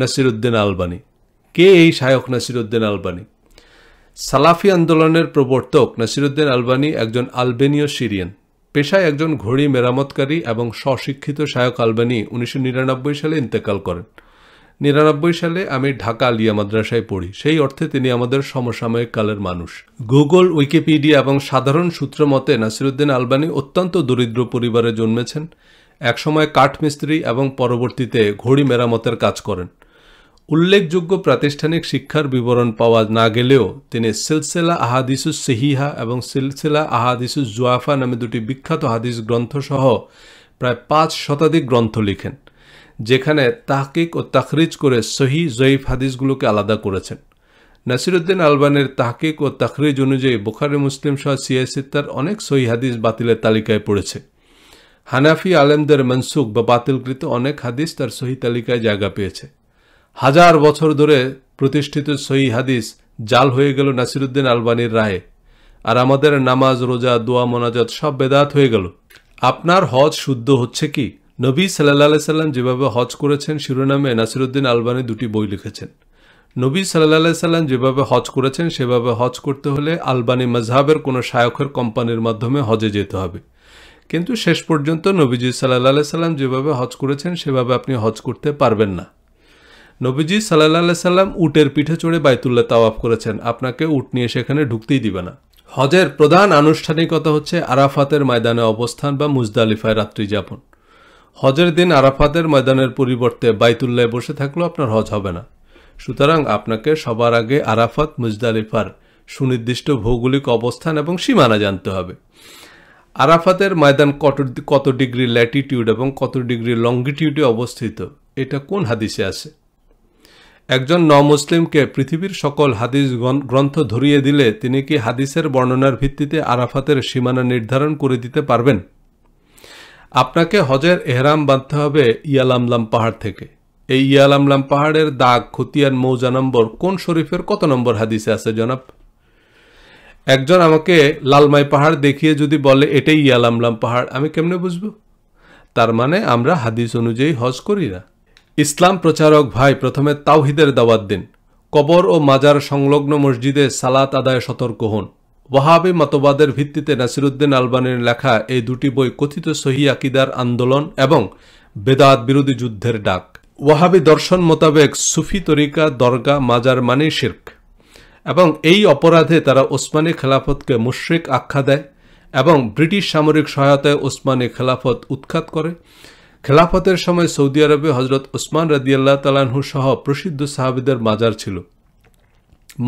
নাসির উদ্দিন আলবানী কে এই শায়ক নাসির উদ্দিন আলবানী সালাফি আন্দোলনের প্রবর্তক নাসির উদ্দিন আলবানী একজন আলবেনীয় সিরিয়ান পেশায় একজন ঘড়ি মেরামতকারী এবং স্বশিক্ষিত শায়ক আলবানী উনিশশো সালে ইন্তেকাল করেন নিরানব্বই সালে আমি ঢাকা আলিয়া মাদ্রাসায় পড়ি সেই অর্থে তিনি আমাদের সমসাময়িক কালের মানুষ গুগল উইকিপিডিয়া এবং সাধারণ সূত্র মতে নাসির উদ্দিন আলবানী অত্যন্ত দরিদ্র পরিবারে জন্মেছেন একসময় কাঠমিস্ত্রি এবং পরবর্তীতে ঘড়ি মেরামতের কাজ করেন উল্লেখযোগ্য প্রাতিষ্ঠানিক শিক্ষার বিবরণ পাওয়া না গেলেও তিনি সিলসিলা আহাদিসুস সেহিহা এবং সিলসিলা আহাদিসুস জুয়াফা নামে দুটি বিখ্যাত হাদিস গ্রন্থসহ প্রায় পাঁচ শতাধিক গ্রন্থ লিখেন যেখানে তাহকিক ও তাখরিজ করে সহি জয়ীফ হাদিসগুলোকে আলাদা করেছেন নাসিরুদ্দিন আলবানের তাহকিক ও তাখরিজ অনুযায়ী বোখারে মুসলিম সহ সিয়াসিত্তার অনেক সহি হাদিস বাতিলের তালিকায় পড়েছে হানাফি আলেমদের মনসুখ বা বাতিলকৃত অনেক হাদিস তার সহি তালিকায় জায়গা পেয়েছে হাজার বছর ধরে প্রতিষ্ঠিত সহি হাদিস জাল হয়ে গেল নাসিরুদ্দিন আলবানির রায়ে আর আমাদের নামাজ রোজা দোয়া মোনাজাত সব বেদাত হয়ে গেল আপনার হজ শুদ্ধ হচ্ছে কি নবী সাল্লা সাল্লাম যেভাবে হজ করেছেন শিরোনামে নাসিরুদ্দিন আলবানি দুটি বই লিখেছেন নবী সাল্লা সাল্লাম যেভাবে হজ করেছেন সেভাবে হজ করতে হলে আলবানি মজাহের কোনো শায়কের কোম্পানির মাধ্যমে হজে যেতে হবে কিন্তু শেষ পর্যন্ত নবীজি সাল্লাহ সাল্লাম যেভাবে হজ করেছেন সেভাবে আপনি হজ করতে পারবেন না নবীজি সাল্লাহ সাল্লাম উটের পিঠে চড়ে বাইতুল্লাহ তাওয়াফ করেছেন আপনাকে উট নিয়ে সেখানে ঢুকতেই দিবে না হজের প্রধান আনুষ্ঠানিকতা হচ্ছে আরাফাতের ময়দানে অবস্থান বা মুজদালিফায় রাত্রি যাপন হজের দিন আরাফাতের ময়দানের পরিবর্তে বাইতুল্লায় বসে থাকলেও আপনার হজ হবে না সুতরাং আপনাকে সবার আগে আরাফাত মুজদালিফার সুনির্দিষ্ট ভৌগোলিক অবস্থান এবং সীমানা জানতে হবে আরাফাতের ময়দান কত কত ডিগ্রি ল্যাটিটিউড এবং কত ডিগ্রি লংগিটিউডে অবস্থিত এটা কোন হাদিসে আছে একজন ন মুসলিমকে পৃথিবীর সকল হাদিস গ্রন্থ ধরিয়ে দিলে তিনি কি হাদিসের বর্ণনার ভিত্তিতে আরাফাতের সীমানা নির্ধারণ করে দিতে পারবেন আপনাকে হজের এহরাম বাঁধতে হবে ইয়ালামলাম পাহাড় থেকে এই ইয়ালামলাম পাহাড়ের দাগ খুতিয়ান মৌজা নম্বর কোন শরীফের কত নম্বর হাদিসে আছে জনাব একজন আমাকে লালমাই পাহাড় দেখিয়ে যদি বলে এটাই ইয়ালামলাম পাহাড় আমি কেমনে বুঝব তার মানে আমরা হাদিস অনুযায়ী হজ করি না ইসলাম প্রচারক ভাই প্রথমে তাওহিদের দাওয়াত দিন কবর ও মাজার সংলগ্ন মসজিদে সালাত আদায় সতর্ক হন ওয়াহাবি মতবাদের ভিত্তিতে নাসিরুদ্দিন আলবানের লেখা এই দুটি বই কথিত সহি আকিদার আন্দোলন এবং বেদাত বিরোধী যুদ্ধের ডাক ওয়াহাবি দর্শন মোতাবেক সুফি তরিকা দরগা মাজার মানে শির্ক এবং এই অপরাধে তারা ওসমানী খেলাফতকে মুশ্রিক আখ্যা দেয় এবং ব্রিটিশ সামরিক সহায়তায় ওসমানী খেলাফত উৎখাত করে খেলাফতের সময় সৌদি আরবে হজরত ওসমান রাদিয়াল্লাহ তালাহু সহ প্রসিদ্ধ সাহাবিদের মাজার ছিল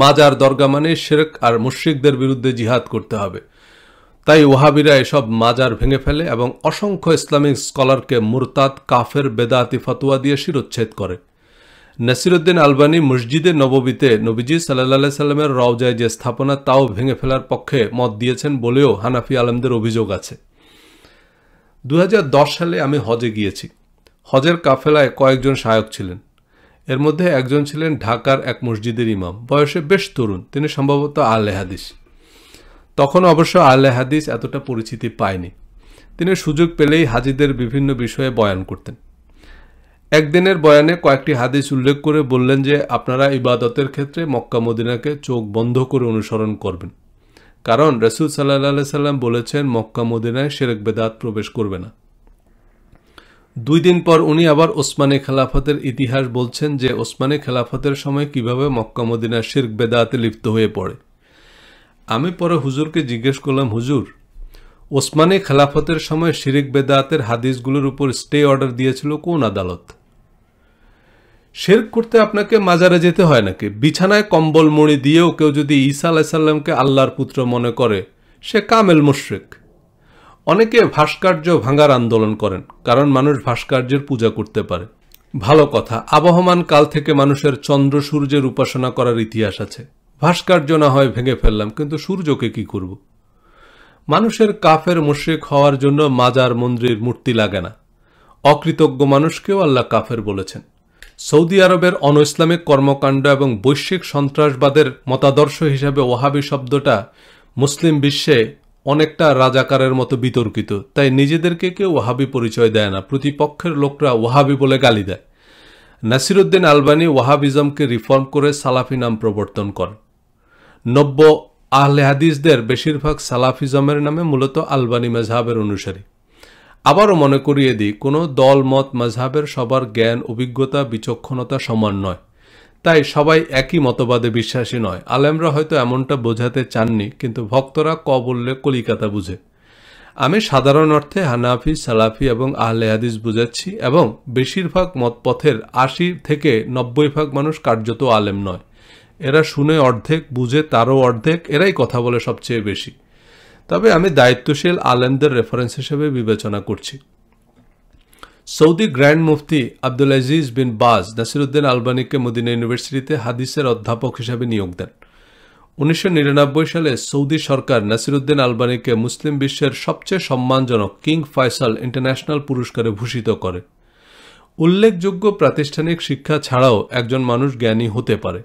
মাজার দরগা মানে শেরেক আর মুশ্রিকদের বিরুদ্ধে জিহাদ করতে হবে তাই ওহাবিরা এসব মাজার ভেঙে ফেলে এবং অসংখ্য ইসলামিক স্কলারকে মুরতাদ কাফের বেদাতি ফতোয়া দিয়ে শিরোচ্ছেদ করে নাসিরুদ্দিন আলবানী মসজিদে নববীতে নবীজি সাল্লা সাল্লামের রওজায় যে স্থাপনা তাও ভেঙে ফেলার পক্ষে মত দিয়েছেন বলেও হানাফি আলমদের অভিযোগ আছে দু সালে আমি হজে গিয়েছি হজের কাফেলায় কয়েকজন সহায়ক ছিলেন এর মধ্যে একজন ছিলেন ঢাকার এক মসজিদের ইমাম বয়সে বেশ তরুণ তিনি সম্ভবত আলে হাদিস তখন অবশ্য আলে হাদিস এতটা পরিচিতি পায়নি তিনি সুযোগ পেলেই হাজিদের বিভিন্ন বিষয়ে বয়ান করতেন একদিনের বয়ানে কয়েকটি হাদিস উল্লেখ করে বললেন যে আপনারা ইবাদতের ক্ষেত্রে মক্কা মদিনাকে চোখ বন্ধ করে অনুসরণ করবেন কারণ রসুল সাল্লাহ সাল্লাম বলেছেন মক্কা মদিনায় সেরেক বেদাত প্রবেশ করবে না দুই দিন পর উনি আবার ওসমানী খেলাফতের ইতিহাস বলছেন যে ওসমানী খেলাফতের সময় কিভাবে মক্কা মদিনা শির্ক বেদাতে লিপ্ত হয়ে পড়ে আমি পরে হুজুরকে জিজ্ঞেস করলাম হুজুর ওসমানী খেলাফতের সময় শিরিক বেদাতের হাদিসগুলোর উপর স্টে অর্ডার দিয়েছিল কোন আদালত শের করতে আপনাকে মাজারে যেতে হয় নাকি বিছানায় কম্বল মুড়ি দিয়েও কেউ যদি ঈসা আলাইসাল্লামকে আল্লাহর পুত্র মনে করে সে কামেল মুশ্রিক অনেকে ভাস্কর্য ভাঙার আন্দোলন করেন কারণ মানুষ ভাস্কর্যের পূজা করতে পারে ভালো কথা আবহমান কাল থেকে মানুষের চন্দ্র সূর্যের উপাসনা করার ইতিহাস আছে ভাস্কর্য না হয় ভেঙে ফেললাম কিন্তু সূর্যকে কি করব মানুষের কাফের মুশ্রিক হওয়ার জন্য মাজার মন্দির মূর্তি লাগে না অকৃতজ্ঞ মানুষকেও আল্লাহ কাফের বলেছেন সৌদি আরবের অন ইসলামিক কর্মকাণ্ড এবং বৈশ্বিক সন্ত্রাসবাদের মতাদর্শ হিসাবে ওহাবি শব্দটা মুসলিম বিশ্বে অনেকটা রাজাকারের মতো বিতর্কিত তাই নিজেদেরকে কেউ ওহাবি পরিচয় দেয় না প্রতিপক্ষের লোকরা ওয়াহাবি বলে গালি দেয় নাসিরুদ্দিন আলবানি ওয়াহাবিজমকে রিফর্ম করে সালাফি নাম প্রবর্তন করেন নব্য আহলে হাদিসদের বেশিরভাগ সালাফিজমের নামে মূলত আলবানি মেঝহাবের অনুসারী আবারও মনে করিয়ে দিই কোনো দল মত মাঝহাবের সবার জ্ঞান অভিজ্ঞতা বিচক্ষণতা সমান নয় তাই সবাই একই মতবাদে বিশ্বাসী নয় আলেমরা হয়তো এমনটা বোঝাতে চাননি কিন্তু ভক্তরা ক বললে কলিকাতা বুঝে আমি সাধারণ অর্থে হানাফি সালাফি এবং আহলে হাদিস বুঝাচ্ছি এবং বেশিরভাগ মতপথের আশি থেকে নব্বই ভাগ মানুষ কার্যত আলেম নয় এরা শুনে অর্ধেক বুঝে তারও অর্ধেক এরাই কথা বলে সবচেয়ে বেশি তবে আমি দায়িত্বশীল আলেমদের রেফারেন্স হিসেবে বিবেচনা করছি সৌদি গ্র্যান্ড মুফতি Abdul Aziz bin Baz Nasiruddin আলবানিকে Medina ইউনিভার্সিটিতে হাদিসের অধ্যাপক হিসাবে নিয়োগ দেন উনিশশো সালে সৌদি সরকার নাসিরুদ্দিন আলবানিকে মুসলিম বিশ্বের সবচেয়ে সম্মানজনক কিং ফয়সাল ইন্টারন্যাশনাল পুরস্কারে ভূষিত করে উল্লেখযোগ্য প্রাতিষ্ঠানিক শিক্ষা ছাড়াও একজন মানুষ জ্ঞানী হতে পারে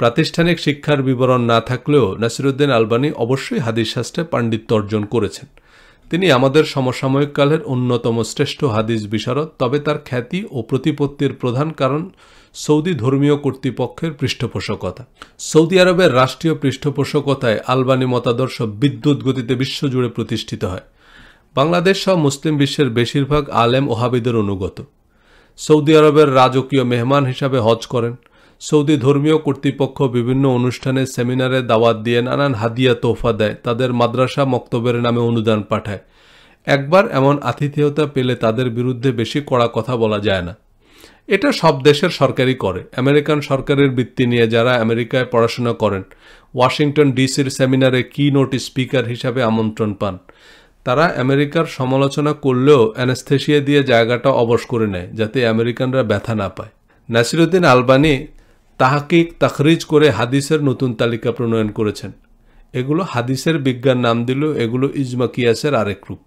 প্রাতিষ্ঠানিক শিক্ষার বিবরণ না থাকলেও নাসিরুদ্দিন আলবানী অবশ্যই হাদিস শাস্ত্রে পাণ্ডিত্য অর্জন করেছেন তিনি আমাদের সমসাময়িক কালের অন্যতম শ্রেষ্ঠ হাদিস বিশারদ তবে তার খ্যাতি ও প্রতিপত্তির প্রধান কারণ সৌদি ধর্মীয় কর্তৃপক্ষের পৃষ্ঠপোষকতা সৌদি আরবের রাষ্ট্রীয় পৃষ্ঠপোষকতায় আলবানি মতাদর্শ বিদ্যুৎ গতিতে বিশ্বজুড়ে প্রতিষ্ঠিত হয় বাংলাদেশ সহ মুসলিম বিশ্বের বেশিরভাগ আলেম ওহাবিদের অনুগত সৌদি আরবের রাজকীয় মেহমান হিসাবে হজ করেন সৌদি ধর্মীয় কর্তৃপক্ষ বিভিন্ন অনুষ্ঠানে সেমিনারে দাওয়াত দিয়ে নানান হাদিয়া তোফা দেয় তাদের মাদ্রাসা মক্তবের নামে অনুদান পাঠায় একবার এমন আতিথেয়তা পেলে তাদের বিরুদ্ধে বেশি কড়া কথা বলা যায় না এটা সব দেশের সরকারই করে আমেরিকান সরকারের বৃত্তি নিয়ে যারা আমেরিকায় পড়াশোনা করেন ওয়াশিংটন ডিসির সেমিনারে কি নোট স্পিকার হিসাবে আমন্ত্রণ পান তারা আমেরিকার সমালোচনা করলেও অ্যানেস্থেসিয়া দিয়ে জায়গাটা অবশ করে নেয় যাতে আমেরিকানরা ব্যথা না পায় নাসিরুদ্দিন আলবানি তাহাকিক তাখরিজ করে হাদিসের নতুন তালিকা প্রণয়ন করেছেন এগুলো হাদিসের বিজ্ঞান নাম দিল এগুলো ইজমা কিয়াসের আরেক রূপ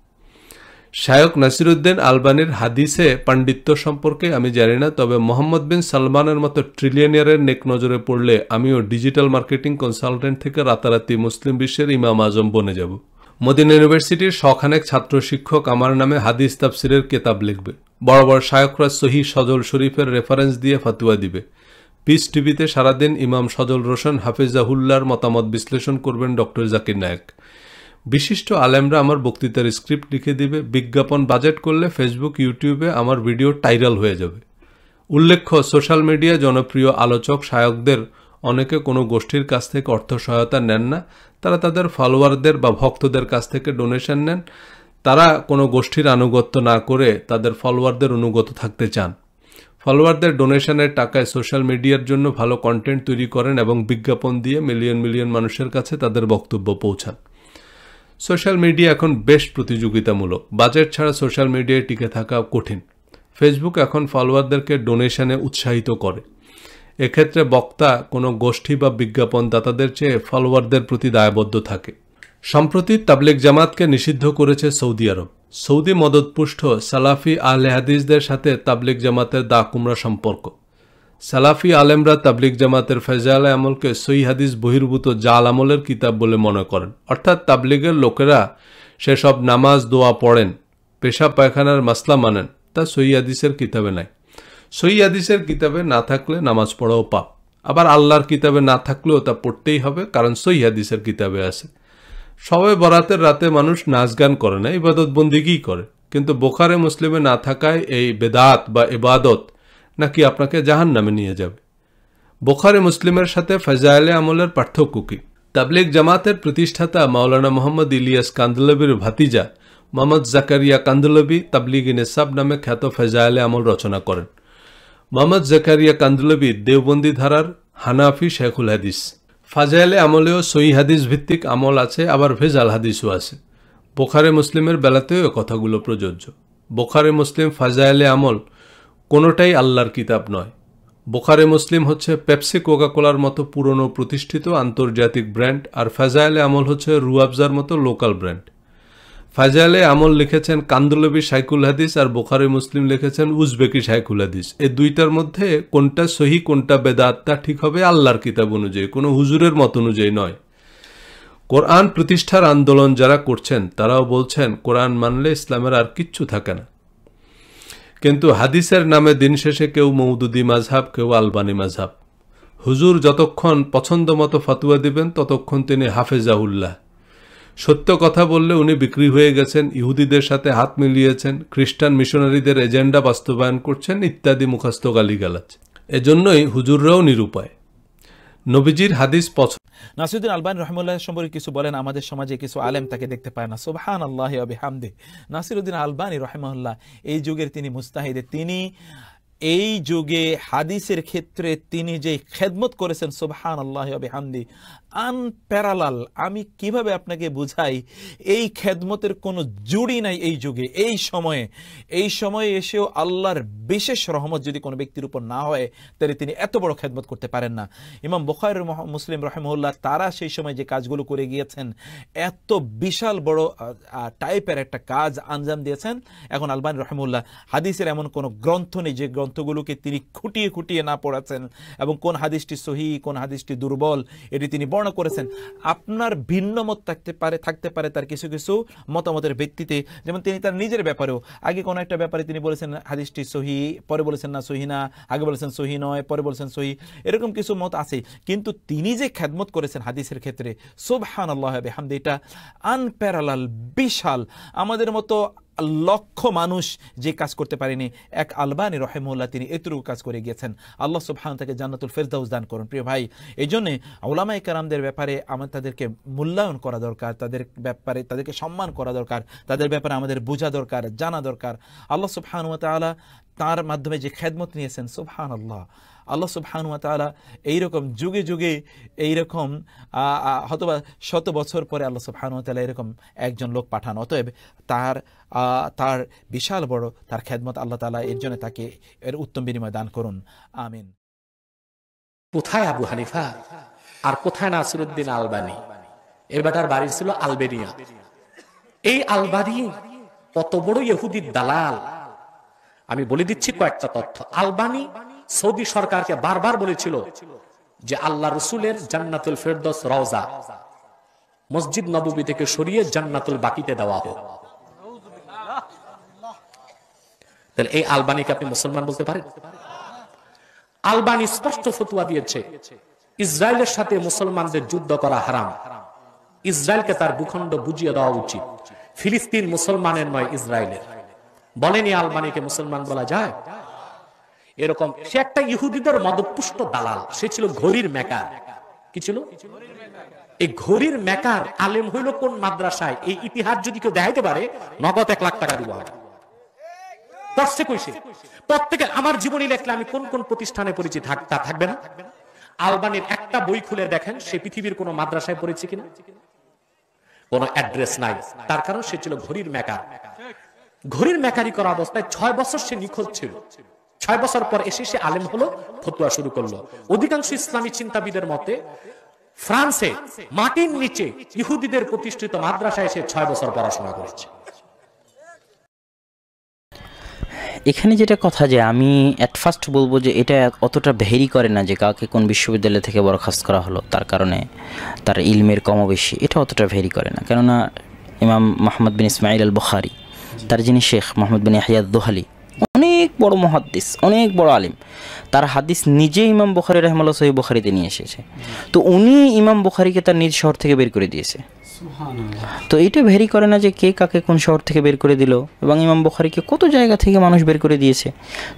শায়ক নাসিরুদ্দিন আলবানির হাদিসে পাণ্ডিত্য সম্পর্কে আমি জানি না তবে মোহাম্মদ বিন সালমানের মতো ট্রিলিয়নিয়ারের নেক নজরে পড়লে আমিও ডিজিটাল মার্কেটিং কনসালটেন্ট থেকে রাতারাতি মুসলিম বিশ্বের ইমাম আজম বনে যাব মদিনা ইউনিভার্সিটির শখানেক ছাত্র শিক্ষক আমার নামে হাদিস তাফসিরের কেতাব লিখবে বড় বড় শায়করা সহি সজল শরীফের রেফারেন্স দিয়ে ফাতুয়া দিবে পিস টিভিতে সারাদিন ইমাম সজল রোশন হাফেজাহুল্লার মতামত বিশ্লেষণ করবেন ডক্টর জাকির নায়েক বিশিষ্ট আলেমরা আমার বক্তৃতার স্ক্রিপ্ট লিখে দিবে বিজ্ঞাপন বাজেট করলে ফেসবুক ইউটিউবে আমার ভিডিও টাইরাল হয়ে যাবে উল্লেখ্য সোশ্যাল মিডিয়া জনপ্রিয় আলোচক সায়কদের অনেকে কোনো গোষ্ঠীর কাছ থেকে অর্থ সহায়তা নেন না তারা তাদের ফলোয়ারদের বা ভক্তদের কাছ থেকে ডোনেশন নেন তারা কোনো গোষ্ঠীর আনুগত্য না করে তাদের ফলোয়ারদের অনুগত থাকতে চান ফলোয়ারদের ডোনেশনের টাকায় সোশ্যাল মিডিয়ার জন্য ভালো কন্টেন্ট তৈরি করেন এবং বিজ্ঞাপন দিয়ে মিলিয়ন মিলিয়ন মানুষের কাছে তাদের বক্তব্য পৌঁছান সোশ্যাল মিডিয়া এখন বেশ প্রতিযোগিতামূলক বাজেট ছাড়া সোশ্যাল মিডিয়ায় টিকে থাকা কঠিন ফেসবুক এখন ফলোয়ারদেরকে ডোনেশনে উৎসাহিত করে এক্ষেত্রে বক্তা কোনো গোষ্ঠী বা বিজ্ঞাপনদাতাদের চেয়ে ফলোয়ারদের প্রতি দায়বদ্ধ থাকে সম্প্রতি তাবলিক জামাতকে নিষিদ্ধ করেছে সৌদি আরব সৌদি মদতপুষ্ট সালাফি আল এহাদিসদের সাথে তাবলিক জামাতের দা কুমড়া সম্পর্ক সালাফি আলেমরা তাবলিক জামাতের ফেজাল আমলকে সই হাদিস বহির্ভূত জাল আমলের কিতাব বলে মনে করেন অর্থাৎ তাবলিগের লোকেরা সেসব নামাজ দোয়া পড়েন পেশা পায়খানার মাসলা মানেন তা সই হাদিসের কিতাবে নাই সই হাদিসের কিতাবে না থাকলে নামাজ পড়াও পাপ আবার আল্লাহর কিতাবে না থাকলেও তা পড়তেই হবে কারণ সই হাদিসের কিতাবে আছে সবাই বরাতের রাতে মানুষ নাচ গান করে না ইবাদত বন্দিগি করে কিন্তু বোখারে মুসলিমে না থাকায় এই বেদাত বা ইবাদত নাকি আপনাকে জাহান নামে নিয়ে যাবে বোখারে মুসলিমের সাথে ফেজায়েলে আমলের পার্থক্য কি তাবলিগ জামাতের প্রতিষ্ঠাতা মাওলানা মোহাম্মদ ইলিয়াস কান্দলবির ভাতিজা মোহাম্মদ জাকারিয়া কান্দলবি তাবলিগ নেসাব নামে খ্যাত ফেজায়েলে আমল রচনা করেন মোহাম্মদ জাকারিয়া কান্দলবি দেওবন্দি ধারার হানাফি শেখুল হাদিস ফাজাইলে আমলেও সই হাদিস ভিত্তিক আমল আছে আবার ভেজাল হাদিসও আছে বোখারে মুসলিমের বেলাতেও কথাগুলো প্রযোজ্য বোখারে মুসলিম ফাজাইলে আমল কোনোটাই আল্লাহর কিতাব নয় বোখারে মুসলিম হচ্ছে পেপসি কোকাকোলার মতো পুরনো প্রতিষ্ঠিত আন্তর্জাতিক ব্র্যান্ড আর ফাজাইলে আমল হচ্ছে রুয়াবজার মতো লোকাল ব্র্যান্ড ফাজালে আমল লিখেছেন কান্দুলবি সাইকুল হাদিস আর বোখারি মুসলিম লিখেছেন উজবেকি সাইকুল হাদিস এই দুইটার মধ্যে কোনটা সহি কোনটা বেদাত তা ঠিক হবে আল্লাহর কিতাব অনুযায়ী কোনো হুজুরের মত অনুযায়ী নয় কোরআন প্রতিষ্ঠার আন্দোলন যারা করছেন তারাও বলছেন কোরআন মানলে ইসলামের আর কিচ্ছু থাকে না কিন্তু হাদিসের নামে দিন শেষে কেউ মৌদুদি মাঝহাব কেউ আলবানি মাঝহাব হুজুর যতক্ষণ পছন্দ মতো ফাতুয়া দিবেন ততক্ষণ তিনি হাফেজাউল্লাহ সত্য কথা বললে উনি বিক্রি হয়ে গেছেন ইহুদিদের সাথে হাত মিলিয়েছেন খ্রিস্টান মিশনারিদের এজেন্ডা বাস্তবায়ন করছেন ইত্যাদি গালি গালাচ্ছে এজন্যই হুজুররাও নিরুপায় নবীজির হাদিস পছন্দ নাসিউদ্দিন আলবান রহমুল্লাহ সম্পর্কে কিছু বলেন আমাদের সমাজে কিছু আলেম তাকে দেখতে পায় না সোবহান আল্লাহ আবিহামদে নাসিরুদ্দিন আলবানি রহমুল্লাহ এই যুগের তিনি মুস্তাহিদে তিনি এই যুগে হাদিসের ক্ষেত্রে তিনি যে খেদমত করেছেন সোবহান আল্লাহ হামদি আনপ্যারালাল আমি কিভাবে আপনাকে বুঝাই এই খেদমতের কোনো জুড়ি নাই এই যুগে এই সময়ে এই সময়ে এসেও আল্লাহর বিশেষ রহমত যদি কোনো ব্যক্তির উপর না হয় তাহলে তিনি এত বড় খেদমত করতে পারেন না ইমাম বোখার মুসলিম রহমউল্লাহ তারা সেই সময় যে কাজগুলো করে গিয়েছেন এত বিশাল বড় টাইপের একটা কাজ আঞ্জাম দিয়েছেন এখন আলবান রহমউল্লাহ হাদিসের এমন কোনো গ্রন্থ নেই যে গ্রন্থগুলোকে তিনি খুঁটিয়ে খুঁটিয়ে না পড়াচ্ছেন এবং কোন হাদিসটি সহি কোন হাদিসটি দুর্বল এটি তিনি বড় বর্ণনা করেছেন আপনার ভিন্ন মত থাকতে পারে থাকতে পারে তার কিছু কিছু মতামতের ভিত্তিতে যেমন তিনি তার নিজের ব্যাপারেও আগে কোনো একটা ব্যাপারে তিনি বলেছেন হাদিসটি সহি পরে বলেছেন না সহি না আগে বলেছেন সহি নয় পরে বলেছেন সহি এরকম কিছু মত আছে কিন্তু তিনি যে খ্যাদমত করেছেন হাদিসের ক্ষেত্রে সোবহান আল্লাহ হবে হামদি এটা আনপ্যারালাল বিশাল আমাদের মতো লক্ষ মানুষ যে কাজ করতে পারেনি এক আলবানি রহেমুল্লাহ তিনি এতটুকু কাজ করে গিয়েছেন আল্লাহ সুবহান তাকে জান্নাতুল ফেরদাউস দান করুন প্রিয় ভাই এই জন্যে ওলামা কারামদের ব্যাপারে আমার তাদেরকে মূল্যায়ন করা দরকার তাদের ব্যাপারে তাদেরকে সম্মান করা দরকার তাদের ব্যাপারে আমাদের বোঝা দরকার জানা দরকার আল্লাহ সুবহানুয়া তালা তার মাধ্যমে যে খেদমত নিয়েছেন সুবহান আল্লাহ আল্লাহ সুবহানুয়া তালা এইরকম যুগে যুগে এইরকম হতবা শত বছর পরে আল্লাহ সুবহানুয়া তালা এরকম একজন লোক পাঠান অতএব তার তার বিশাল বড় তার খেদমত আল্লাহ তালা এর জন্য তাকে এর উত্তম বিনিময় দান করুন আমিন কোথায় আবু হানিফা আর কোথায় নাসিরুদ্দিন আলবানি এবার তার বাড়ি ছিল আলবেনিয়া এই আলবানি কত বড় ইহুদির দালাল আমি বলে দিচ্ছি কয়েকটা তথ্য আলবানি সৌদি সরকারকে বারবার বলেছিল যে আল্লাহ রসুলের জান্নাতুল ফেরদস রওজা মসজিদ নবী থেকে সরিয়ে জান্নাতুল বাকিতে দেওয়া হোক তাহলে এই আলবানিকে আপনি মুসলমান বলতে পারেন আলবানি স্পষ্ট ফতুয়া দিয়েছে ইসরায়েলের সাথে মুসলমানদের যুদ্ধ করা হারাম ইসরায়েলকে তার ভূখণ্ড বুঝিয়ে দেওয়া উচিত ফিলিস্তিন মুসলমানের নয় ইসরায়েলের বলেনি আলবানিকে মুসলমান বলা যায় এরকম সে একটা ইহুদিদের মদপুষ্ট দালাল সে ছিল ঘড়ির মেকার কি ছিল এই ঘড়ির মেকার আলেম হইল কোন মাদ্রাসায় এই ইতিহাস যদি কেউ দেখাইতে পারে নগদ এক লাখ টাকা দিব প্রত্যেকে আমার জীবনী লেখলে আমি কোন কোন প্রতিষ্ঠানে পড়েছি তা থাকবে না আলবানির একটা বই খুলে দেখেন সে পৃথিবীর কোন মাদ্রাসায় পড়েছে কিনা কোনো অ্যাড্রেস নাই তার কারণ সে ছিল ঘড়ির মেকার ঘড়ির মেকারি করা অবস্থায় ছয় বছর সে নিখোঁজ ছিল ছয় বছর পর এসে সে আলেম হলো ফতুয়া শুরু করলো অধিকাংশ ইসলামী চিন্তাবিদের মতে ফ্রান্সে মাটির নিচে ইহুদিদের প্রতিষ্ঠিত মাদ্রাসায় সে ছয় বছর পড়াশোনা করেছে এখানে যেটা কথা যে আমি অ্যাট ফার্স্ট বলবো যে এটা অতটা ভেরি করে না যে কাউকে কোন বিশ্ববিদ্যালয় থেকে বরখাস্ত করা হলো তার কারণে তার ইলমের কমবেশি এটা অতটা ভেরি করে না কেননা ইমাম মাহমদ বিন ইসমাইল আল বুখারি তার যিনি শেখ মোহাম্মদ বিন ইয়াহিয়া দোহালি অনেক বড় মহাদ্দিস অনেক বড় আলিম তার হাদিস নিজে ইমাম বখারি রহমাল সহি বখারিতে নিয়ে এসেছে তো উনি ইমাম বখারিকে তার নিজ শহর থেকে বের করে দিয়েছে তো এটা ভেরি করে না যে কে কাকে কোন শহর থেকে বের করে দিল এবং ইমাম বখারিকে কত জায়গা থেকে মানুষ বের করে দিয়েছে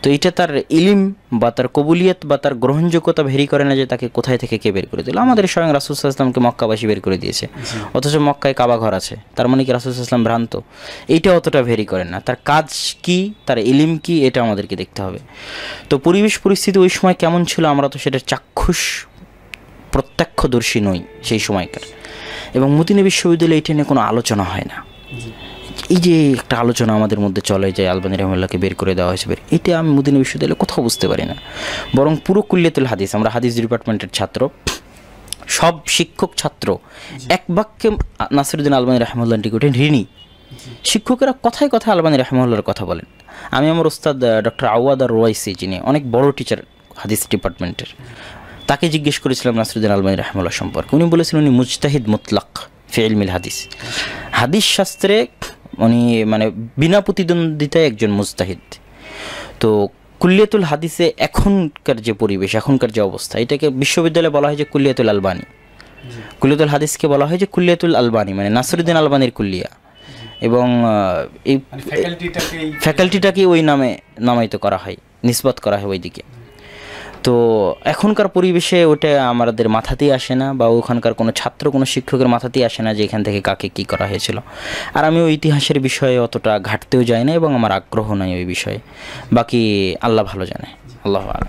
তো এটা তার ইলিম বা তার কবুলিয়ত বা তার গ্রহণযোগ্যতা ভেরি করে না যে তাকে কোথায় থেকে কে বের করে দিল আমাদের স্বয়ং রাসুল ইসলামকে মক্কাবাসী বের করে দিয়েছে অথচ মক্কায় কাবা ঘর আছে তার মানে কি রাসুল ইসলাম ভ্রান্ত এইটা অতটা ভেরি করে না তার কাজ কি তার ইলিম কি এটা আমাদেরকে দেখতে হবে তো পরিবেশ পরিস্থিতি ওই সময় কেমন ছিল আমরা তো সেটা চাক্ষুষ প্রত্যক্ষদর্শী নই সেই সময়কার এবং মতিনা বিশ্ববিদ্যালয়ে এটা নিয়ে কোনো আলোচনা হয় না এই যে একটা আলোচনা আমাদের মধ্যে চলে যে আলবানি রহমুল্লাহকে বের করে দেওয়া হয়েছে বের এটা আমি মদিনা বিশ্ববিদ্যালয়ে কোথাও বুঝতে পারি না বরং পুরো কুল্লিয়াতুল হাদিস আমরা হাদিস ডিপার্টমেন্টের ছাত্র সব শিক্ষক ছাত্র এক বাক্যে নাসিরুদ্দিন আলবানি রহমুল্লাহ টিকটে ঋণী শিক্ষকেরা কথায় কথায় আলবানি রহমুল্লার কথা বলেন আমি আমার ওস্তাদ ডক্টর আওয়াদ আর রোয়াইসি যিনি অনেক বড় টিচার হাদিস ডিপার্টমেন্টের তাকে জিজ্ঞেস করেছিলাম নাসরুদ্দিন আলমাই রহমুল্লাহ সম্পর্কে উনি বলেছেন উনি মুজতাহিদ মুতলাক ফেলমিল হাদিস হাদিস শাস্ত্রে উনি মানে বিনা প্রতিদ্বন্দ্বিতায় একজন মুজতাহিদ তো কুল্লিয়াতুল হাদিসে এখনকার যে পরিবেশ এখনকার যে অবস্থা এটাকে বিশ্ববিদ্যালয়ে বলা হয় যে কুল্লিয়াতুল আলবানী কুল্লিয়াতুল হাদিসকে বলা হয় যে কুল্লিয়াতুল আলবানী মানে নাসরুদ্দিন আলবানির কুল্লিয়া এবং এই ফ্যাকাল্টিটাকে মানে ওই নামে নামায়িত করা হয় নিসবত করা হয় ওইদিকে তো এখনকার পরিবেশে ওটা আমাদের মাথাতেই আসে না বা ওখানকার কোনো ছাত্র কোনো শিক্ষকের মাথাতেই আসে না যে এখান থেকে কাকে কি করা হয়েছিল আর আমি ওই ইতিহাসের বিষয়ে অতটা ঘাটতেও যাই না এবং আমার আগ্রহ নাই ওই বিষয়ে বাকি আল্লাহ ভালো জানে আল্লাহ